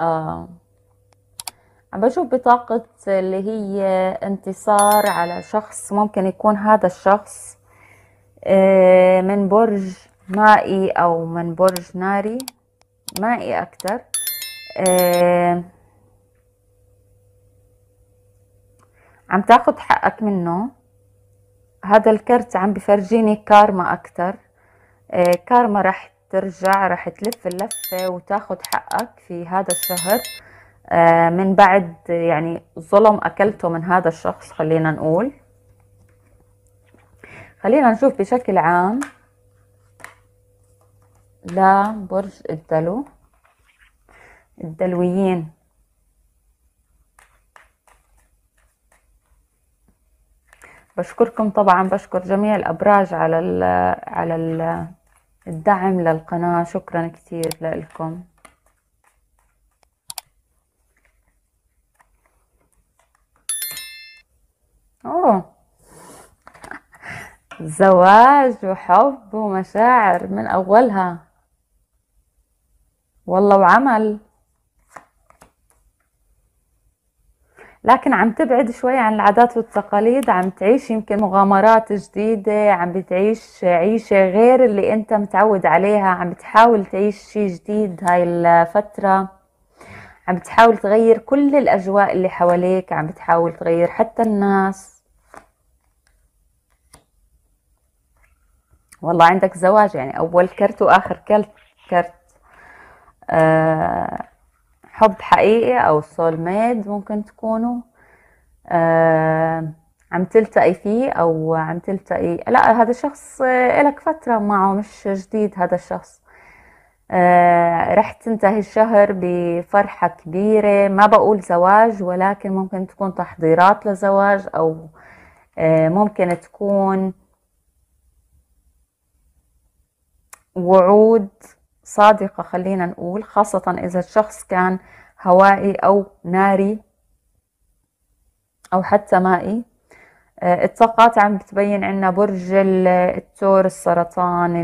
آه عم بشوف بطاقة اللي هي انتصار على شخص ممكن يكون هذا الشخص آه من برج مائي أو من برج ناري مائي أكتر آه عم تاخد حقك منه هذا الكرت عم بفرجيني كارما أكتر آه كارما رح ترجع رح تلف اللفة وتاخد حقك في هذا الشهر آه، من بعد يعني ظلم أكلته من هذا الشخص خلينا نقول خلينا نشوف بشكل عام لبرج الدلو الدلويين بشكركم طبعا بشكر جميع الابراج على ال على ال الدعم للقناة شكرا كثير لكم اوه زواج وحب ومشاعر من اولها والله وعمل لكن عم تبعد شوي عن العادات والتقاليد عم تعيش يمكن مغامرات جديدة عم بتعيش عيشة غير اللي انت متعود عليها عم بتحاول تعيش شيء جديد هاي الفترة عم بتحاول تغير كل الأجواء اللي حواليك عم بتحاول تغير حتى الناس والله عندك زواج يعني أول كرت وآخر كرت كرت آه حب حقيقي أو سول ميد ممكن تكونوا آه عم تلتقي فيه أو عم تلتقي لا هذا الشخص آه، إلك فترة معه مش جديد هذا الشخص آه رح تنتهي الشهر بفرحة كبيرة ما بقول زواج ولكن ممكن تكون تحضيرات لزواج أو آه ممكن تكون وعود صادقة خلينا نقول خاصة إذا الشخص كان هوائي أو ناري أو حتى مائي آه، الطاقات عم بتبين عنا برج التور السرطان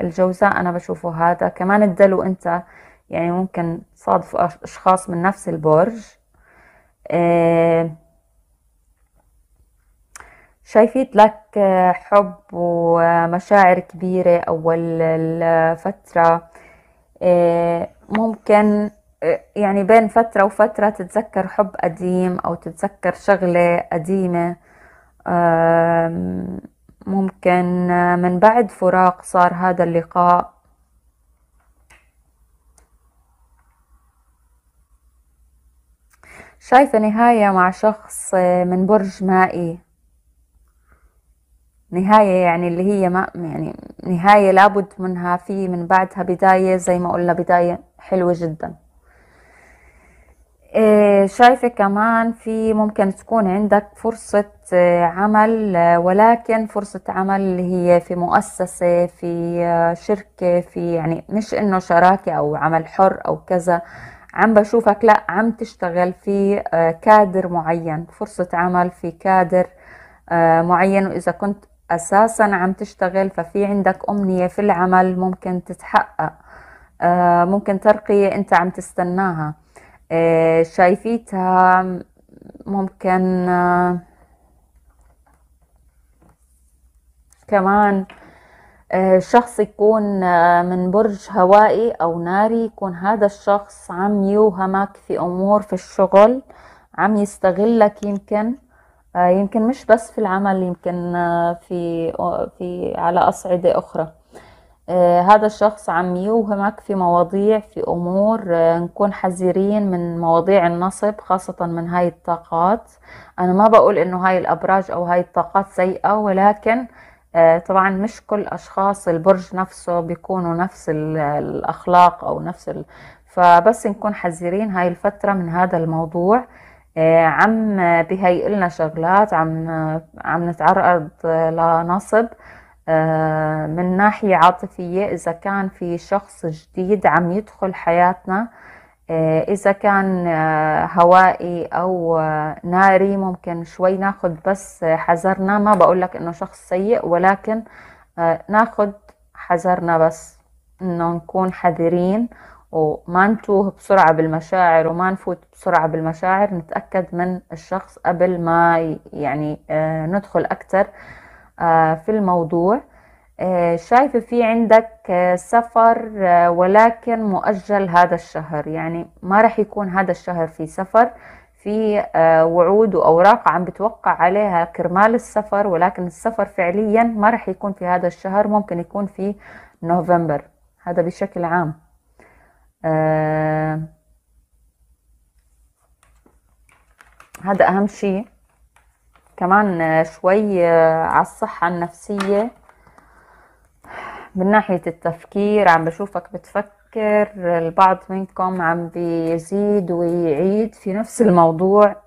الجوزاء أنا بشوفه هذا كمان الدلو أنت يعني ممكن صادف أشخاص من نفس البرج آه، شايفيت لك حب ومشاعر كبيرة أول الفترة آه، ممكن آه، يعني بين فترة وفترة تتذكر حب قديم أو تتذكر شغلة قديمة ممكن آه، من بعد فراق صار هذا اللقاء شايفة نهاية مع شخص من برج مائي نهاية يعني اللي هي ما يعني نهاية لابد منها في من بعدها بداية زي ما قلنا بداية حلوة جدا إيه، شايفة كمان في ممكن تكون عندك فرصة إيه، عمل ولكن فرصة عمل اللي هي في مؤسسة في إيه، شركة في يعني مش انه شراكة او عمل حر او كذا عم بشوفك لا عم تشتغل في كادر معين فرصة عمل في كادر معين وإذا كنت اساسا عم تشتغل ففي عندك امنيه في العمل ممكن تتحقق آه، ممكن ترقيه انت عم تستناها آه، شايفيتها ممكن آه، كمان شخص يكون من برج هوائي او ناري يكون هذا الشخص عم يوهمك في امور في الشغل عم يستغلك يمكن آه، يمكن مش بس في العمل يمكن آه، في في على أصعدة أخرى آه، هذا الشخص عم يوهمك في مواضيع في أمور نكون حذرين من مواضيع النصب خاصة من هاي الطاقات أنا ما بقول إنه هاي الأبراج أو هاي الطاقات سيئة ولكن طبعا مش كل أشخاص البرج نفسه بيكونوا نفس الأخلاق أو نفس ال... فبس نكون حذرين هاي الفترة من هذا الموضوع آه، عم بهيئ لنا شغلات عم عم نتعرض لنصب آه، من ناحية عاطفية إذا كان في شخص جديد عم يدخل حياتنا آه، إذا كان هوائي أو ناري ممكن شوي ناخد بس حذرنا ما بقولك إنه شخص سيء ولكن ناخد حذرنا بس إنه نكون حذرين وما نتوه بسرعة بالمشاعر وما نفوت بسرعة بالمشاعر نتأكد من الشخص قبل ما يعني آه، ندخل أكتر آه، في الموضوع آه، شايفة في عندك سفر ولكن مؤجل هذا الشهر يعني ما رح يكون هذا الشهر في سفر في وعود وأوراق عم بتوقع عليها كرمال السفر ولكن السفر فعليا ما رح يكون في هذا الشهر ممكن يكون في نوفمبر هذا بشكل عام آه، هذا اهم شيء كمان شوي آه، على الصحة النفسية من ناحية التفكير عم بشوفك بتفكر البعض منكم عم بيزيد ويعيد في نفس الموضوع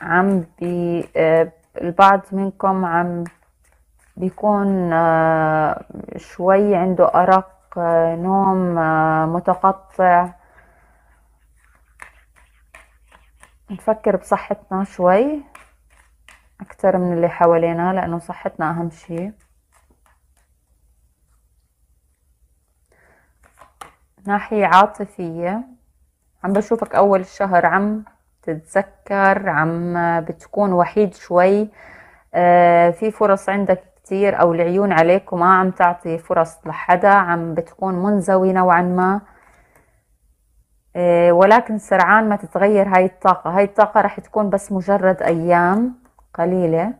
عم بي آه، البعض منكم عم بيكون آه، شوي عنده أرق آه، نوم آه، متقطع نفكر بصحتنا شوي أكتر من اللي حوالينا لأنه صحتنا أهم شيء ناحية عاطفية عم بشوفك أول الشهر عم تتذكر عم بتكون وحيد شوي في فرص عندك كتير او العيون عليك وما عم تعطي فرص لحدا عم بتكون منزوي نوعا ما إيه، ولكن سرعان ما تتغير هاي الطاقة هاي الطاقة رح تكون بس مجرد أيام قليلة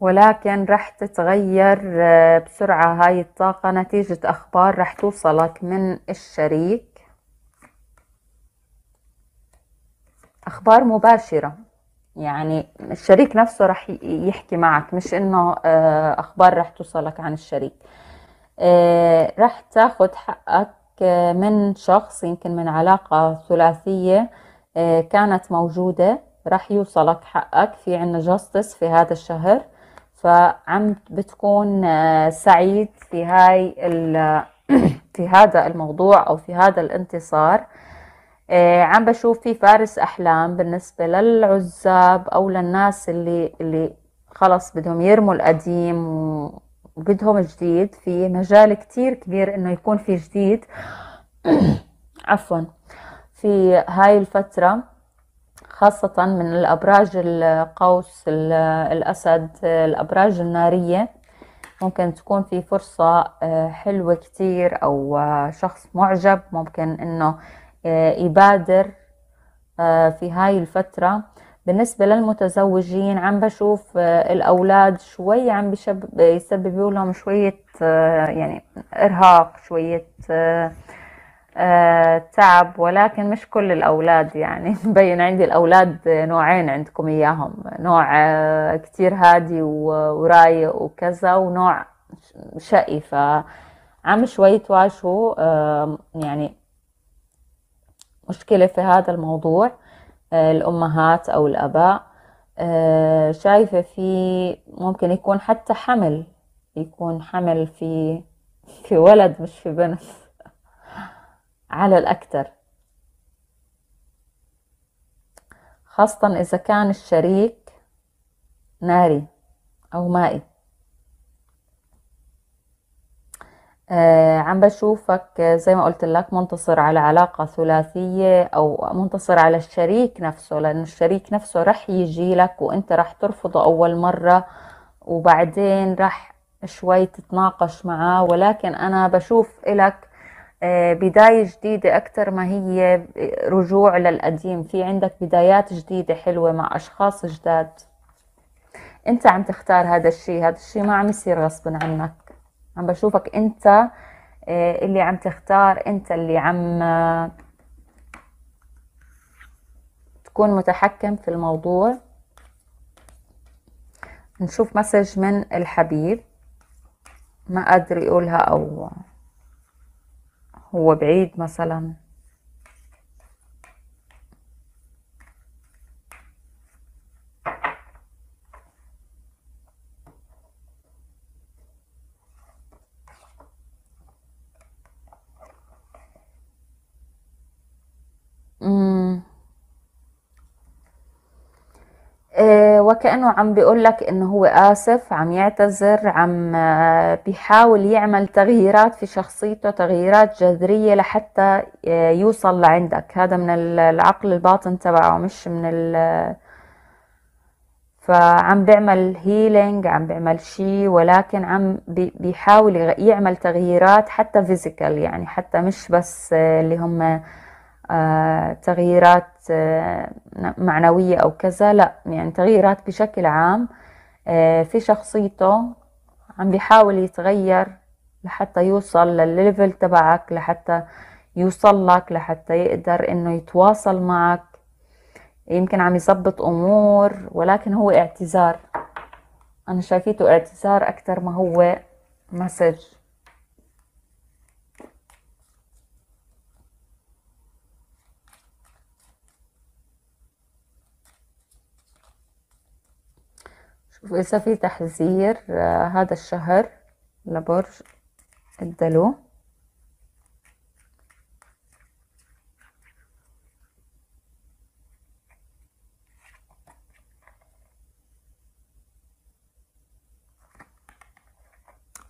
ولكن رح تتغير إيه، بسرعة هاي الطاقة نتيجة أخبار رح توصلك من الشريك أخبار مباشرة يعني الشريك نفسه راح يحكي معك مش انه آه، اخبار راح توصلك عن الشريك آه، راح تاخد حقك آه، من شخص يمكن من علاقة ثلاثية كانت موجودة راح يوصلك حقك في عنا جاستس في هذا الشهر فعم بتكون سعيد في هاي في هذا الموضوع او في هذا الانتصار آه، عم بشوف في فارس احلام بالنسبه للعزاب او للناس اللي اللي خلص بدهم يرموا القديم وبدهم جديد في مجال كتير كبير انه يكون في جديد عفوا في هاي الفتره خاصة من الأبراج القوس الأسد الأبراج النارية ممكن تكون في فرصة آه، حلوة كتير أو آه، شخص معجب ممكن إنه آه، يبادر آه، في هاي الفترة بالنسبة للمتزوجين عم بشوف آه، الأولاد شوي عم بيسببوا لهم شوية يعني إرهاق شوية تعب ولكن مش كل الأولاد يعني مبين عندي الأولاد نوعين عندكم إياهم نوع كتير هادي ورايق وكذا ونوع شقي فعم شوي تواجهوا يعني مشكلة في هذا الموضوع آه، الأمهات أو الأباء آه، شايفة في ممكن يكون حتى حمل يكون حمل في في ولد مش في بنت على الأكثر خاصة إذا كان الشريك ناري أو مائي آه، عم بشوفك زي ما قلت لك منتصر على علاقة ثلاثية أو منتصر على الشريك نفسه لأنه الشريك نفسه رح يجي لك وأنت رح ترفضه أول مرة وبعدين رح شوي تتناقش معاه ولكن أنا بشوف إلك آه، بداية جديدة أكثر ما هي رجوع للقديم في عندك بدايات جديدة حلوة مع أشخاص جداد أنت عم تختار هذا الشيء هذا الشيء ما عم يصير غصب عنك عم بشوفك انت آه، اللي عم تختار انت اللي عم آه، تكون متحكم في الموضوع نشوف مسج من الحبيب ما قادر يقولها او هو بعيد مثلا وكأنه عم بيقول لك إنه هو آسف عم يعتذر عم آه، بيحاول يعمل تغييرات في شخصيته تغييرات جذرية لحتى آه، يوصل لعندك هذا من العقل الباطن تبعه مش من ال فعم بيعمل هيلينج عم بيعمل شيء ولكن عم بيحاول يعمل تغييرات حتى فيزيكال يعني حتى مش بس آه، اللي هم آه، تغييرات آه، معنوية أو كذا لا يعني تغييرات بشكل عام آه، في شخصيته عم بيحاول يتغير لحتى يوصل للليفل تبعك لحتى يوصل لك لحتى يقدر انه يتواصل معك يمكن عم يظبط امور ولكن هو اعتذار انا شايفيته اعتذار اكثر ما هو مسج وإذا في تحذير آه، هذا الشهر لبرج الدلو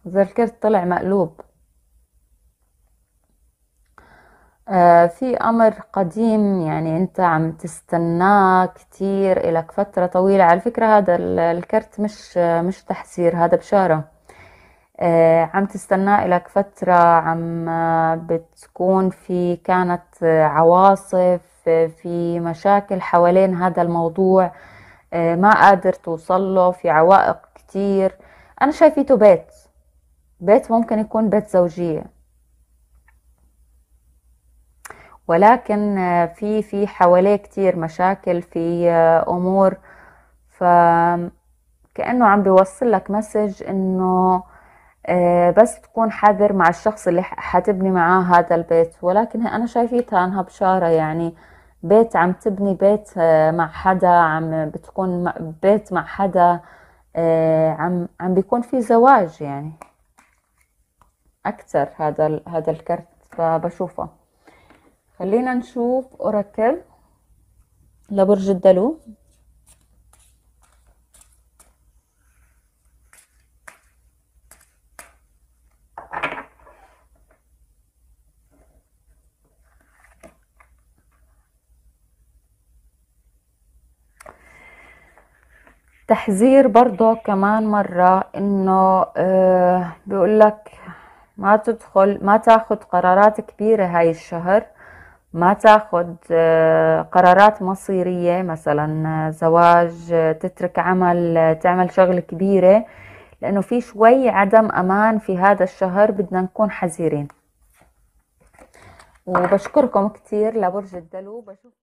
ذكرت الكرت طلع مقلوب في أمر قديم يعني أنت عم تستناه كتير لك فترة طويلة على فكرة هذا الكرت مش مش تحسير هذا بشارة آه، عم تستناه لك فترة عم آه، بتكون في كانت آه، عواصف في مشاكل حوالين هذا الموضوع ما قادر توصل له في عوائق كتير أنا شايفيته بيت بيت ممكن يكون بيت زوجية ولكن آه، في في حواليه كتير مشاكل في آه، امور فكأنه عم بيوصل لك مسج انه آه، بس تكون حذر مع الشخص اللي حتبني معاه هذا البيت ولكن انا شايفيتها انها بشاره يعني بيت عم تبني بيت مع حدا عم بتكون بيت مع حدا عم عم بيكون في زواج يعني اكثر هذا هذا الكرت فبشوفه خلينا نشوف اوراكل لبرج الدلو تحذير برضه كمان مرة انه آه، بيقول لك ما تدخل ما تاخد قرارات كبيرة هاي الشهر ما تاخد آه، قرارات مصيرية مثلا آه، زواج آه، تترك عمل تعمل شغل كبيرة لأنه في شوي عدم أمان في هذا الشهر بدنا نكون حذرين وبشكركم كتير لبرج الدلو بشوف